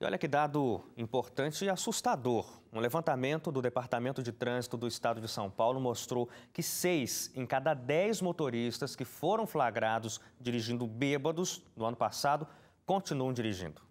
E olha que dado importante e assustador. Um levantamento do Departamento de Trânsito do Estado de São Paulo mostrou que seis em cada dez motoristas que foram flagrados dirigindo bêbados no ano passado continuam dirigindo.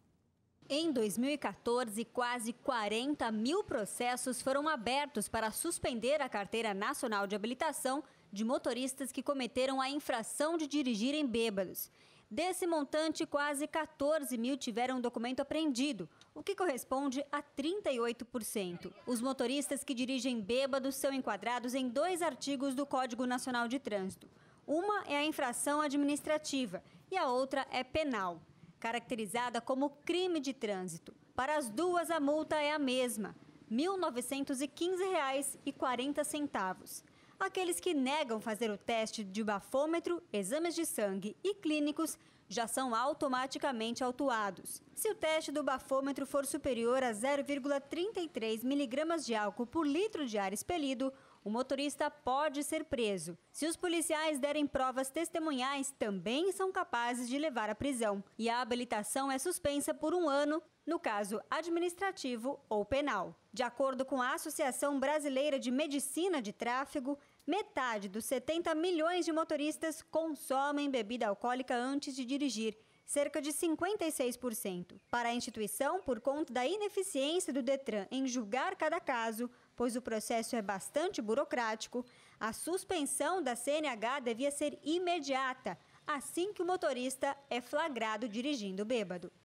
Em 2014, quase 40 mil processos foram abertos para suspender a Carteira Nacional de Habilitação de motoristas que cometeram a infração de dirigirem bêbados. Desse montante, quase 14 mil tiveram o documento apreendido, o que corresponde a 38%. Os motoristas que dirigem bêbados são enquadrados em dois artigos do Código Nacional de Trânsito. Uma é a infração administrativa e a outra é penal, caracterizada como crime de trânsito. Para as duas, a multa é a mesma, R$ 1.915,40. Aqueles que negam fazer o teste de bafômetro, exames de sangue e clínicos já são automaticamente autuados. Se o teste do bafômetro for superior a 0,33 miligramas de álcool por litro de ar expelido, o motorista pode ser preso. Se os policiais derem provas testemunhais, também são capazes de levar à prisão. E a habilitação é suspensa por um ano, no caso administrativo ou penal. De acordo com a Associação Brasileira de Medicina de Tráfego, metade dos 70 milhões de motoristas consomem bebida alcoólica antes de dirigir, cerca de 56%. Para a instituição, por conta da ineficiência do Detran em julgar cada caso, pois o processo é bastante burocrático, a suspensão da CNH devia ser imediata, assim que o motorista é flagrado dirigindo bêbado.